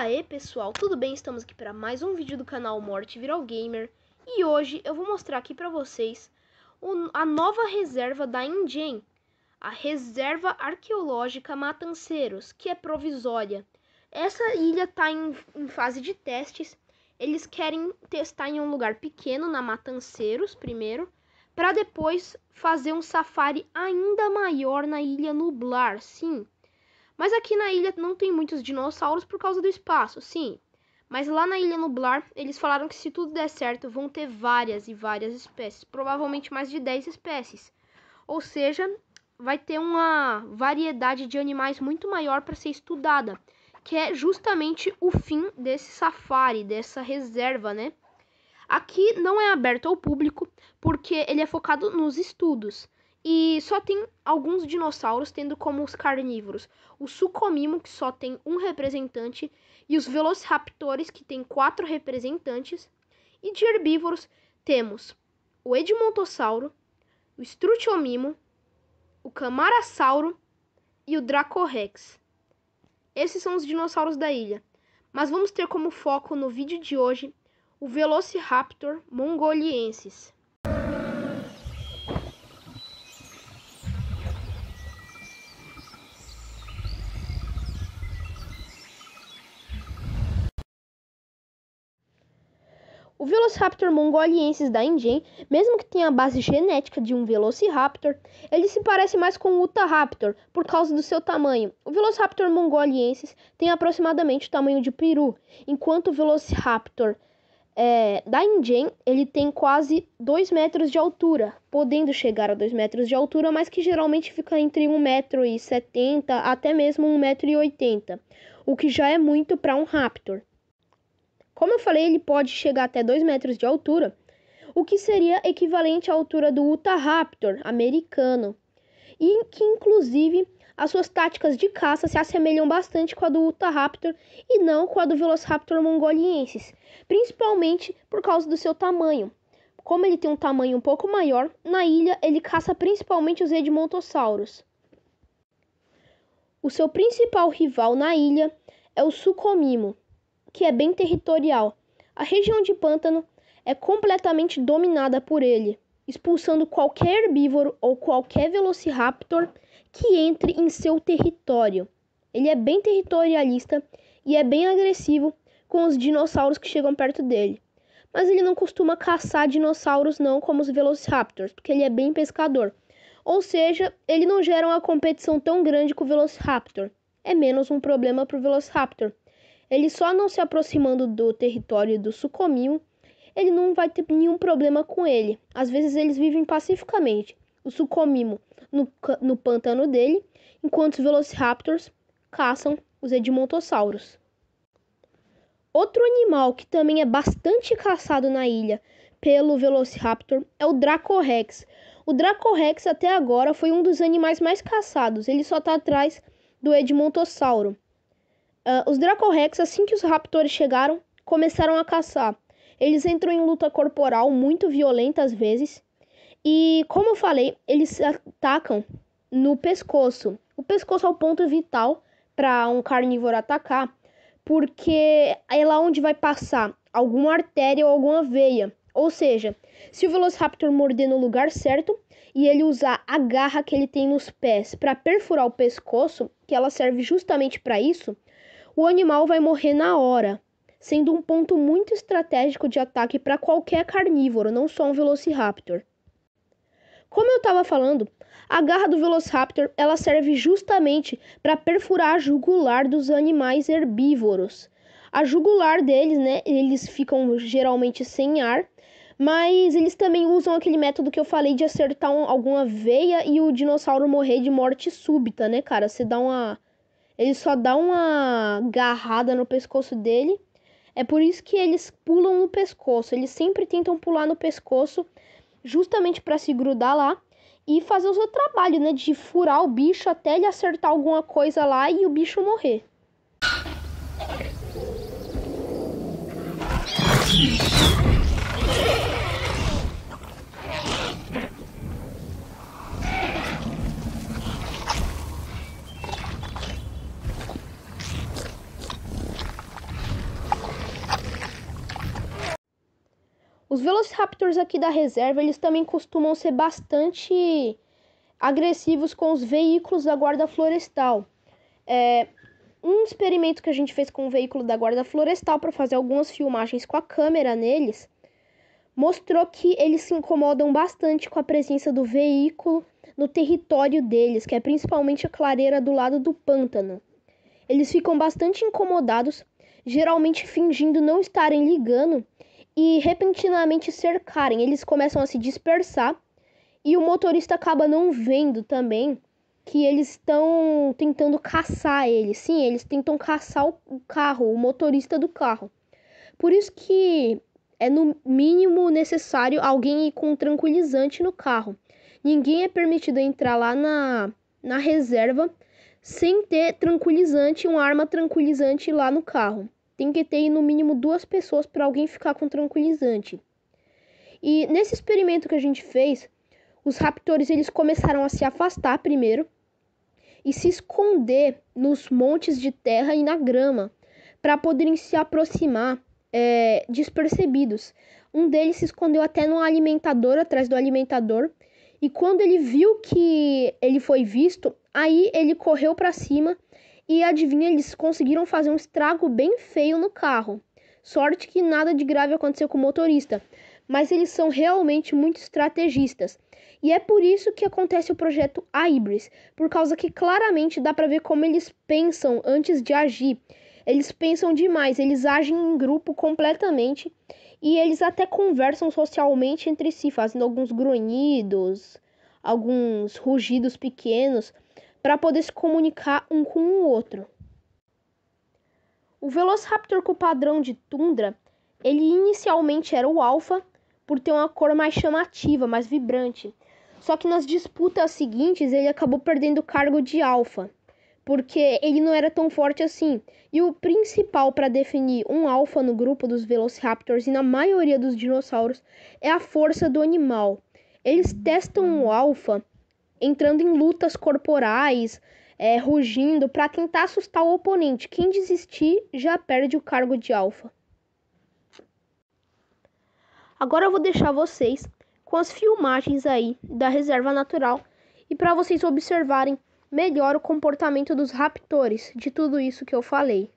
Aê pessoal, tudo bem? Estamos aqui para mais um vídeo do canal Morte Viral Gamer E hoje eu vou mostrar aqui para vocês a nova reserva da InGen A Reserva Arqueológica Matanceiros, que é provisória Essa ilha está em, em fase de testes Eles querem testar em um lugar pequeno, na Matanceiros primeiro para depois fazer um safari ainda maior na Ilha Nublar, sim, mas aqui na ilha não tem muitos dinossauros por causa do espaço, sim. Mas lá na Ilha Nublar, eles falaram que se tudo der certo, vão ter várias e várias espécies, provavelmente mais de 10 espécies. Ou seja, vai ter uma variedade de animais muito maior para ser estudada, que é justamente o fim desse safari, dessa reserva, né? Aqui não é aberto ao público, porque ele é focado nos estudos. E só tem alguns dinossauros tendo como os carnívoros o sucomimo, que só tem um representante, e os velociraptores, que tem quatro representantes. E de herbívoros temos o edmontossauro, o strutiomimo, o camarasauro e o dracorex. Esses são os dinossauros da ilha, mas vamos ter como foco no vídeo de hoje o Velociraptor mongoliensis. O Velociraptor mongoliensis da Ingen, mesmo que tenha a base genética de um Velociraptor, ele se parece mais com o Utahraptor por causa do seu tamanho. O Velociraptor mongoliensis tem aproximadamente o tamanho de peru, enquanto o Velociraptor é, da Ingen ele tem quase 2 metros de altura, podendo chegar a 2 metros de altura, mas que geralmente fica entre 1,70m até mesmo 1,80m, o que já é muito para um Raptor. Como eu falei, ele pode chegar até 2 metros de altura, o que seria equivalente à altura do Utah Raptor americano, e que inclusive as suas táticas de caça se assemelham bastante com a do Utah Raptor e não com a do Velociraptor mongoliensis, principalmente por causa do seu tamanho. Como ele tem um tamanho um pouco maior, na ilha ele caça principalmente os edmontossauros. O seu principal rival na ilha é o sucomimo, que é bem territorial. A região de pântano é completamente dominada por ele, expulsando qualquer herbívoro ou qualquer velociraptor que entre em seu território. Ele é bem territorialista e é bem agressivo com os dinossauros que chegam perto dele. Mas ele não costuma caçar dinossauros não como os velociraptors, porque ele é bem pescador. Ou seja, ele não gera uma competição tão grande com o velociraptor. É menos um problema para o velociraptor ele só não se aproximando do território do sucomio, ele não vai ter nenhum problema com ele. Às vezes eles vivem pacificamente, o sucomimo no, no pântano dele, enquanto os velociraptors caçam os edmontossauros. Outro animal que também é bastante caçado na ilha pelo Velociraptor é o Dracorex. O Dracorex até agora foi um dos animais mais caçados, ele só está atrás do Edmontossauro. Uh, os Dracorex, assim que os raptores chegaram, começaram a caçar. Eles entram em luta corporal muito violenta às vezes. E, como eu falei, eles atacam no pescoço. O pescoço é o ponto vital para um carnívoro atacar, porque é lá onde vai passar alguma artéria ou alguma veia. Ou seja, se o Velociraptor morder no lugar certo e ele usar a garra que ele tem nos pés para perfurar o pescoço, que ela serve justamente para isso, o animal vai morrer na hora, sendo um ponto muito estratégico de ataque para qualquer carnívoro, não só um velociraptor. Como eu estava falando, a garra do Velociraptor ela serve justamente para perfurar a jugular dos animais herbívoros. A jugular deles, né? Eles ficam geralmente sem ar, mas eles também usam aquele método que eu falei de acertar um, alguma veia e o dinossauro morrer de morte súbita, né, cara? Você dá uma ele só dá uma garrada no pescoço dele. É por isso que eles pulam no pescoço. Eles sempre tentam pular no pescoço, justamente para se grudar lá e fazer o seu trabalho, né? De furar o bicho até ele acertar alguma coisa lá e o bicho morrer. Os Velociraptors aqui da reserva, eles também costumam ser bastante agressivos com os veículos da guarda florestal. É, um experimento que a gente fez com o veículo da guarda florestal para fazer algumas filmagens com a câmera neles mostrou que eles se incomodam bastante com a presença do veículo no território deles, que é principalmente a clareira do lado do pântano. Eles ficam bastante incomodados, geralmente fingindo não estarem ligando e repentinamente cercarem. Eles começam a se dispersar e o motorista acaba não vendo também que eles estão tentando caçar ele. Sim, eles tentam caçar o carro, o motorista do carro. Por isso que é no mínimo necessário alguém ir com um tranquilizante no carro. Ninguém é permitido entrar lá na, na reserva sem ter tranquilizante, uma arma tranquilizante lá no carro tem que ter no mínimo duas pessoas para alguém ficar com tranquilizante. E nesse experimento que a gente fez, os raptores eles começaram a se afastar primeiro e se esconder nos montes de terra e na grama para poderem se aproximar é, despercebidos. Um deles se escondeu até no alimentador, atrás do alimentador, e quando ele viu que ele foi visto, aí ele correu para cima e adivinha, eles conseguiram fazer um estrago bem feio no carro. Sorte que nada de grave aconteceu com o motorista, mas eles são realmente muito estrategistas. E é por isso que acontece o projeto Hybris, por causa que claramente dá para ver como eles pensam antes de agir. Eles pensam demais, eles agem em grupo completamente e eles até conversam socialmente entre si, fazendo alguns grunhidos, alguns rugidos pequenos para poder se comunicar um com o outro. O Velociraptor com padrão de tundra, ele inicialmente era o alfa por ter uma cor mais chamativa, mais vibrante. Só que nas disputas seguintes ele acabou perdendo o cargo de alfa, porque ele não era tão forte assim. E o principal para definir um alfa no grupo dos Velociraptors e na maioria dos dinossauros é a força do animal. Eles testam o alfa entrando em lutas corporais, é, rugindo para tentar assustar o oponente. Quem desistir já perde o cargo de alfa. Agora eu vou deixar vocês com as filmagens aí da reserva natural e para vocês observarem melhor o comportamento dos raptores de tudo isso que eu falei.